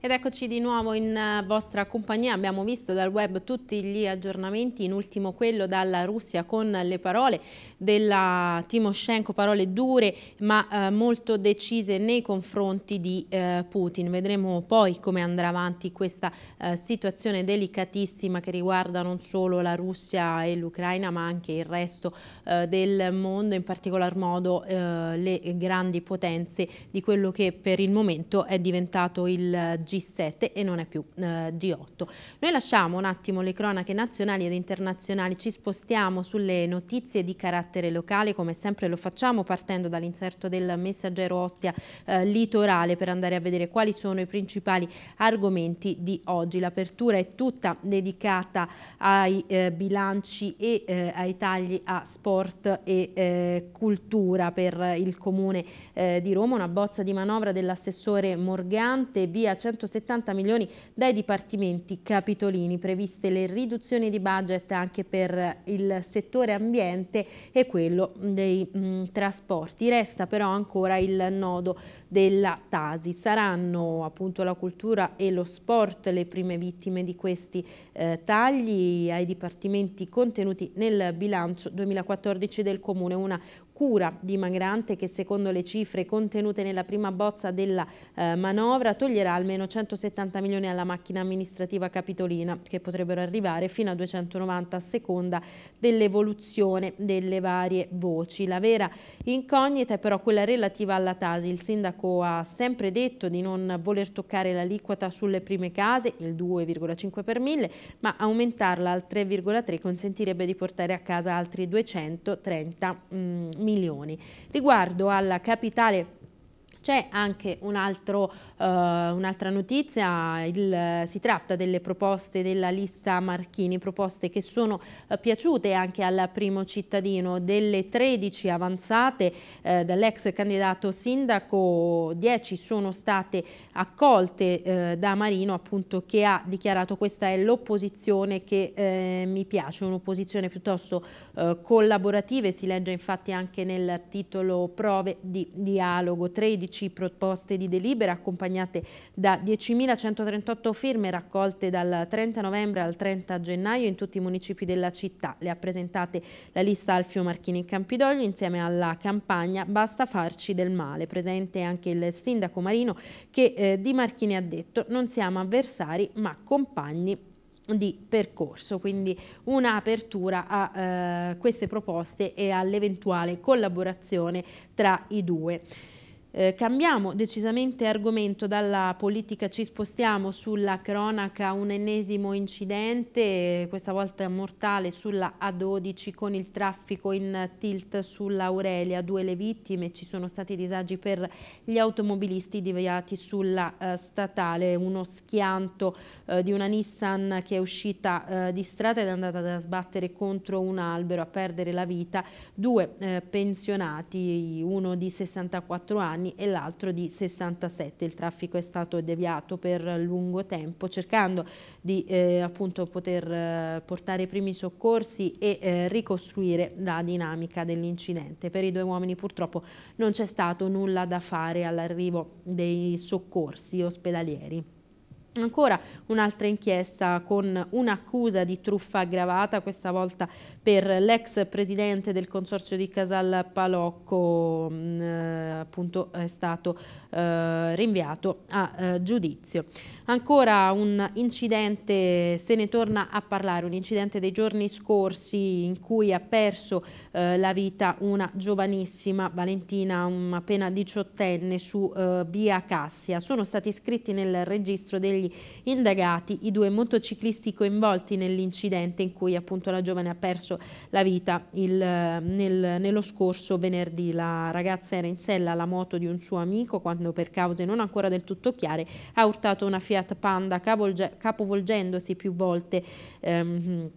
Ed eccoci di nuovo in eh, vostra compagnia, abbiamo visto dal web tutti gli aggiornamenti, in ultimo quello dalla Russia con le parole della Timoshenko, parole dure ma eh, molto decise nei confronti di eh, Putin. Vedremo poi come andrà avanti questa eh, situazione delicatissima che riguarda non solo la Russia e l'Ucraina ma anche il resto eh, del mondo, in particolar modo eh, le grandi potenze di quello che per il momento è diventato il G7 e non è più eh, G8. Noi lasciamo un attimo le cronache nazionali ed internazionali, ci spostiamo sulle notizie di carattere locale, come sempre lo facciamo partendo dall'inserto del messaggero Ostia eh, Litorale per andare a vedere quali sono i principali argomenti di oggi. L'apertura è tutta dedicata ai eh, bilanci e eh, ai tagli a sport e eh, cultura per il Comune eh, di Roma, una bozza di manovra dell'assessore Morgante, via 100 270 milioni dai dipartimenti capitolini, previste le riduzioni di budget anche per il settore ambiente e quello dei mh, mm, trasporti. Resta però ancora il nodo della Tasi. Saranno appunto la cultura e lo sport le prime vittime di questi eh, tagli ai dipartimenti contenuti nel bilancio 2014 del Comune, una cura dimagrante che secondo le cifre contenute nella prima bozza della eh, manovra toglierà almeno 170 milioni alla macchina amministrativa capitolina che potrebbero arrivare fino a 290 a seconda dell'evoluzione delle varie voci. La vera incognita è però quella relativa alla Tasi. Il sindaco ha sempre detto di non voler toccare l'aliquota sulle prime case, il 2,5 per mille, ma aumentarla al 3,3 consentirebbe di portare a casa altri 230 mm, milioni milioni. Riguardo alla capitale c'è anche eh, un'altra uh, un notizia, il, si tratta delle proposte della lista Marchini, proposte che sono uh, piaciute anche al primo cittadino, delle 13 avanzate uh, dall'ex candidato sindaco, 10 sono state accolte da Marino appunto che ha dichiarato questa è l'opposizione che mi piace, un'opposizione piuttosto collaborativa e si legge infatti anche nel titolo prove di dialogo 13 15 proposte di delibera accompagnate da 10.138 firme raccolte dal 30 novembre al 30 gennaio in tutti i municipi della città. Le ha presentate la lista Alfio Marchini in Campidoglio insieme alla campagna Basta farci del male. Presente anche il sindaco Marino che eh, di Marchini ha detto non siamo avversari ma compagni di percorso, quindi un'apertura a eh, queste proposte e all'eventuale collaborazione tra i due. Eh, cambiamo decisamente argomento dalla politica, ci spostiamo sulla cronaca, un ennesimo incidente, questa volta mortale sulla A12 con il traffico in tilt sull'Aurelia, due le vittime, ci sono stati disagi per gli automobilisti deviati sulla eh, statale, uno schianto eh, di una Nissan che è uscita eh, di strada ed è andata a sbattere contro un albero a perdere la vita, due eh, pensionati, uno di 64 anni anni e l'altro di 67. Il traffico è stato deviato per lungo tempo cercando di eh, appunto poter eh, portare i primi soccorsi e eh, ricostruire la dinamica dell'incidente. Per i due uomini purtroppo non c'è stato nulla da fare all'arrivo dei soccorsi ospedalieri. Ancora un'altra inchiesta con un'accusa di truffa aggravata, questa volta per l'ex presidente del consorzio di Casal Palocco, mm, eh, appunto è stato eh, rinviato a eh, giudizio. Ancora un incidente, se ne torna a parlare, un incidente dei giorni scorsi in cui ha perso eh, la vita una giovanissima Valentina, un appena diciottenne, su eh, via Cassia. Sono stati iscritti nel registro degli indagati i due motociclisti coinvolti nell'incidente in cui appunto la giovane ha perso la vita il, eh, nel, nello scorso venerdì. La ragazza era in sella alla moto di un suo amico quando per cause non ancora del tutto chiare ha urtato una fiamma Fiat Panda capovolgendosi più volte. Ehm,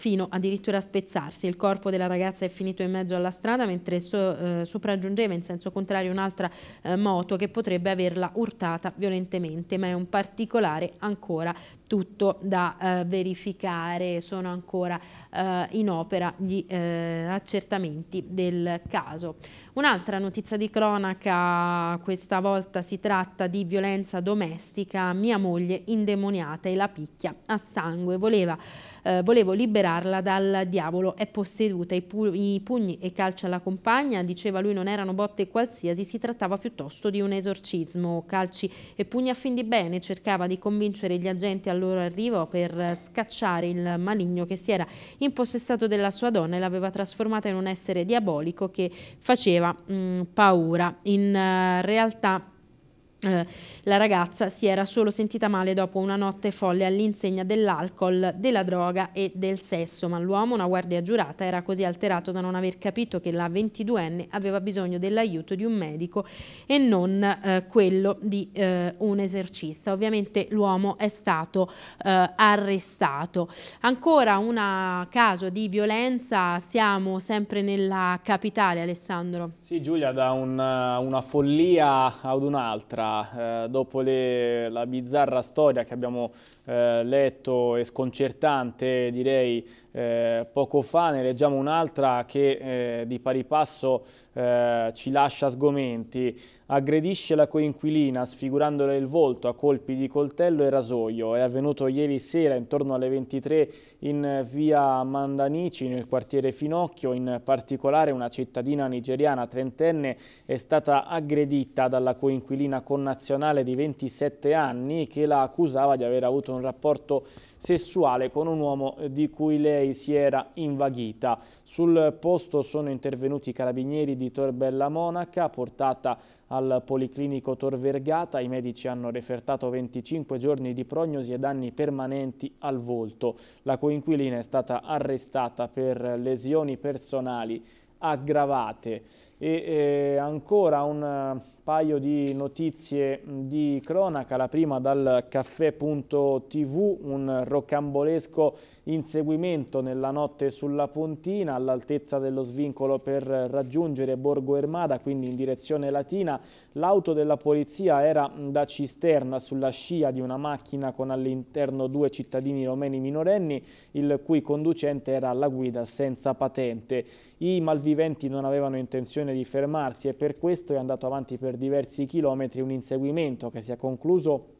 fino addirittura a spezzarsi. Il corpo della ragazza è finito in mezzo alla strada mentre so, eh, sopraggiungeva in senso contrario un'altra eh, moto che potrebbe averla urtata violentemente, ma è un particolare ancora tutto da eh, verificare, sono ancora eh, in opera gli eh, accertamenti del caso. Un'altra notizia di cronaca, questa volta si tratta di violenza domestica, mia moglie indemoniata e la picchia a sangue, voleva eh, volevo liberarla dal diavolo, è posseduta, i, pu i pugni e calci alla compagna, diceva lui non erano botte qualsiasi, si trattava piuttosto di un esorcismo, calci e pugni a fin di bene, cercava di convincere gli agenti al loro arrivo per scacciare il maligno che si era impossessato della sua donna e l'aveva trasformata in un essere diabolico che faceva mh, mm, paura. In uh, realtà eh, la ragazza si era solo sentita male dopo una notte folle all'insegna dell'alcol, della droga e del sesso, ma l'uomo, una guardia giurata, era così alterato da non aver capito che la 22enne aveva bisogno dell'aiuto di un medico e non eh, quello di eh, un esercista. Ovviamente l'uomo è stato eh, arrestato. Ancora un caso di violenza, siamo sempre nella capitale, Alessandro. Sì Giulia, da un, una follia ad un'altra eh, dopo le, la bizzarra storia che abbiamo eh, letto e sconcertante, direi, eh, poco fa ne leggiamo un'altra che eh, di pari passo eh, ci lascia sgomenti. Aggredisce la coinquilina sfigurandole il volto a colpi di coltello e rasoio. È avvenuto ieri sera intorno alle 23 in via Mandanici nel quartiere Finocchio. In particolare una cittadina nigeriana trentenne è stata aggredita dalla coinquilina connazionale di 27 anni che la accusava di aver avuto un rapporto sessuale con un uomo di cui lei lei si era invaghita. Sul posto sono intervenuti i carabinieri di Tor Bella Monaca, portata al Policlinico Tor Vergata. I medici hanno refertato 25 giorni di prognosi e danni permanenti al volto. La coinquilina è stata arrestata per lesioni personali aggravate e eh, ancora un eh, paio di notizie di cronaca, la prima dal caffè.tv, un rocambolesco inseguimento nella notte sulla Pontina all'altezza dello svincolo per raggiungere Borgo Ermada, quindi in direzione latina, l'auto della polizia era da cisterna sulla scia di una macchina con all'interno due cittadini romeni minorenni, il cui conducente era alla guida senza patente. I malviventi non avevano intenzione decisione di fermarsi e per questo è andato avanti per diversi chilometri un inseguimento che si è concluso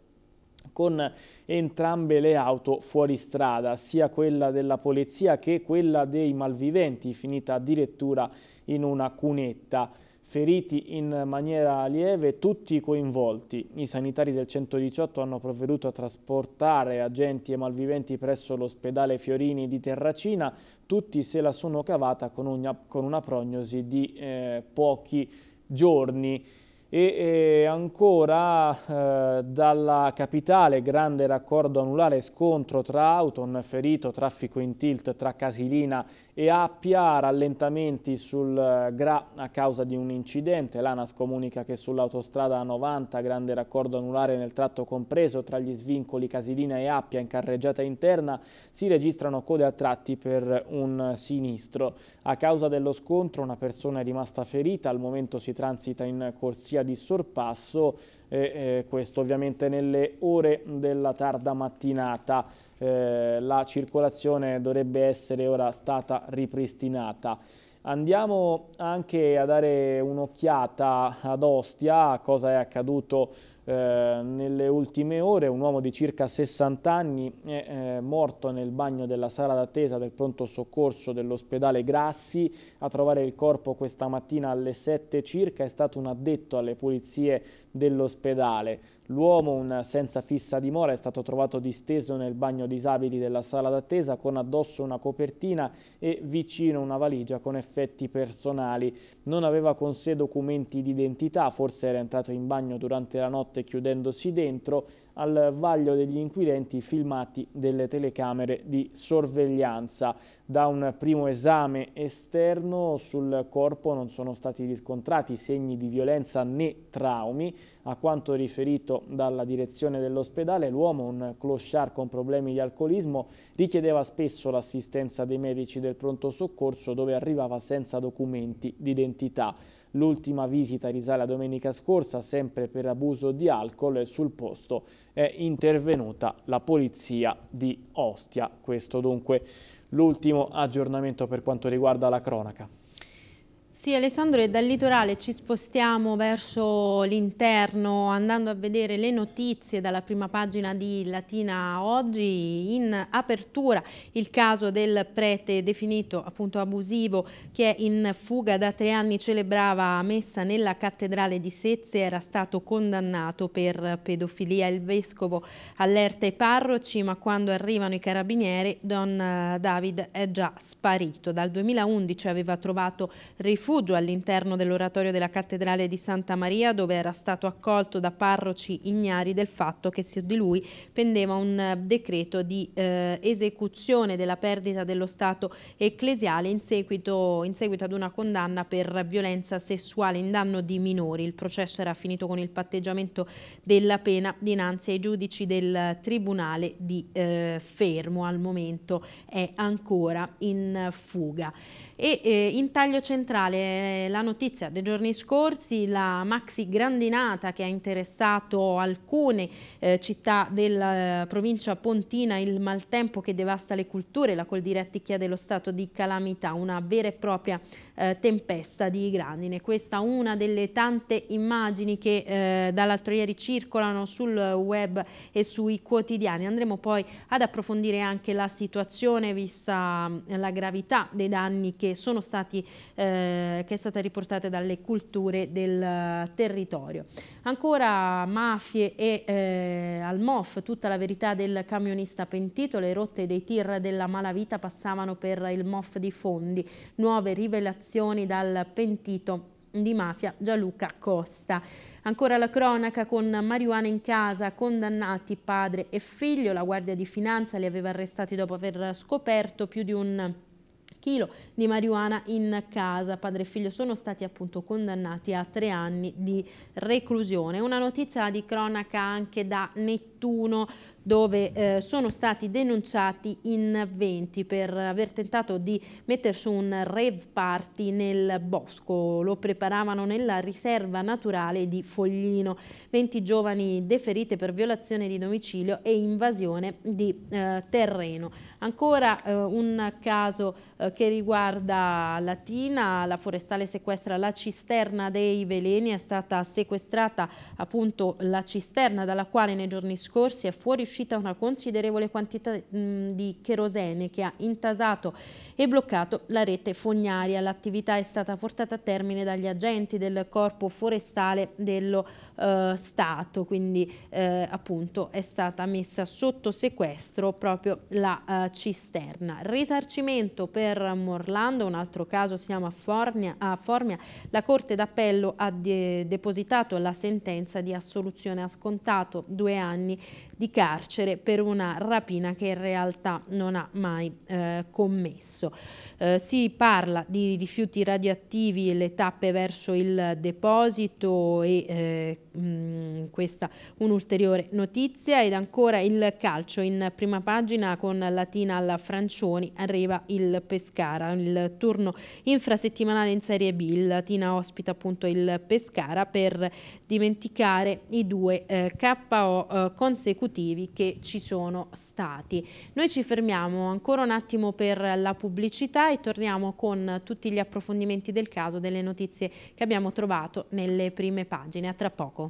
con entrambe le auto fuori strada, sia quella della polizia che quella dei malviventi, finita addirittura in una cunetta feriti in maniera lieve tutti i coinvolti. I sanitari del 118 hanno provveduto a trasportare agenti e malviventi presso l'ospedale Fiorini di Terracina, tutti se la sono cavata con una, con una prognosi di eh, pochi giorni e ancora eh, dalla capitale grande raccordo anulare scontro tra auto, un ferito, traffico in tilt tra Casilina e Appia, rallentamenti sul eh, Gra a causa di un incidente, l'ANAS comunica che sull'autostrada 90 grande raccordo anulare nel tratto compreso tra gli svincoli Casilina e Appia in carreggiata interna si registrano code a tratti per un sinistro. A causa dello scontro una persona è rimasta ferita, al momento si transita in corsia sia di sorpasso, eh, eh, questo ovviamente nelle ore della tarda mattinata. Eh, la circolazione dovrebbe essere ora stata ripristinata. Andiamo anche a dare un'occhiata ad Ostia, a cosa è accaduto eh, nelle ultime ore. Un uomo di circa 60 anni è eh, morto nel bagno della sala d'attesa del pronto soccorso dell'ospedale Grassi. A trovare il corpo questa mattina alle 7 circa è stato un addetto alle pulizie dell'ospedale. L'uomo, un senza fissa dimora, è stato trovato disteso nel bagno disabili della sala d'attesa con addosso una copertina e vicino una valigia con effetti personali. Non aveva con sé documenti d'identità, forse era entrato in bagno durante la notte chiudendosi dentro, al vaglio degli inquirenti filmati delle telecamere di sorveglianza. Da un primo esame esterno sul corpo non sono stati riscontrati segni di violenza né traumi, a quanto riferito dalla direzione dell'ospedale, l'uomo, un clochard con problemi di alcolismo, richiedeva spesso l'assistenza dei medici del pronto soccorso dove arrivava senza documenti d'identità. L'ultima visita risale a domenica scorsa, sempre per abuso di alcol e sul posto è intervenuta la polizia di Ostia. Questo dunque l'ultimo aggiornamento per quanto riguarda la cronaca. Sì Alessandro e dal litorale ci spostiamo verso l'interno andando a vedere le notizie dalla prima pagina di Latina oggi in apertura il caso del prete definito appunto abusivo che è in fuga da tre anni celebrava messa nella cattedrale di Sezze era stato condannato per pedofilia il vescovo allerta i parroci ma quando arrivano i carabinieri Don David è già sparito dal 2011 aveva trovato rifugio rifugio all'interno dell'oratorio della Cattedrale di Santa Maria dove era stato accolto da parroci ignari del fatto che su di lui pendeva un eh, decreto di eh, esecuzione della perdita dello Stato ecclesiale in seguito, in seguito ad una condanna per violenza sessuale in danno di minori. Il processo era finito con il patteggiamento della pena dinanzi ai giudici del Tribunale di eh, Fermo. Al momento è ancora in fuga. E eh, in taglio centrale eh, la notizia dei giorni scorsi, la maxi grandinata che ha interessato alcune eh, città della eh, provincia pontina, il maltempo che devasta le culture, la Coldiretti chiede lo stato di calamità, una vera e propria eh, tempesta di grandine. Questa è una delle tante immagini che eh, dall'altro ieri circolano sul web e sui quotidiani. Andremo poi ad approfondire anche la situazione vista mm, la gravità dei danni che sono stati, eh, che è stata riportata dalle culture del eh, territorio. Ancora mafie e eh, al MOF, tutta la verità del camionista pentito, le rotte dei tir della malavita passavano per il MOF di Fondi, nuove rivelazioni dal pentito di mafia Gianluca Costa. Ancora la cronaca con marijuana in casa, condannati padre e figlio, la Guardia di Finanza li aveva arrestati dopo aver scoperto più di un kg di marijuana in casa. Padre e figlio sono stati appunto condannati a tre anni di reclusione. Una notizia di cronaca anche da Nettuno dove eh, sono stati denunciati in 20 per aver tentato di mettere su un rave party nel bosco. Lo preparavano nella riserva naturale di Foglino. 20 giovani deferite per violazione di domicilio e invasione di eh, terreno. Ancora eh, un caso eh, che riguarda Latina, la forestale sequestra la cisterna dei veleni, è stata sequestrata appunto la cisterna dalla quale nei giorni scorsi è fuoriuscita uscita una considerevole quantità mh, di cherosene che ha intasato e bloccato la rete fognaria. L'attività è stata portata a termine dagli agenti del Corpo Forestale dello eh, Stato, quindi eh, appunto è stata messa sotto sequestro proprio la eh, cisterna. Risarcimento per Morlando, un altro caso siamo chiama Fornia, a Formia, la Corte d'Appello ha de depositato la sentenza di assoluzione, ha scontato due anni di carcere per una rapina che in realtà non ha mai eh, commesso. Eh, si parla di rifiuti radioattivi e le tappe verso il deposito e eh, mh, questa un'ulteriore notizia ed ancora il calcio in prima pagina con Latina alla Francioni arriva il Pescara, il turno infrasettimanale in Serie B, il Latina ospita appunto il Pescara per dimenticare i due eh, KO eh, consecutivi che ci sono stati. Noi ci fermiamo ancora un attimo per la pubblicità e torniamo con tutti gli approfondimenti del caso, delle notizie che abbiamo trovato nelle prime pagine. A tra poco.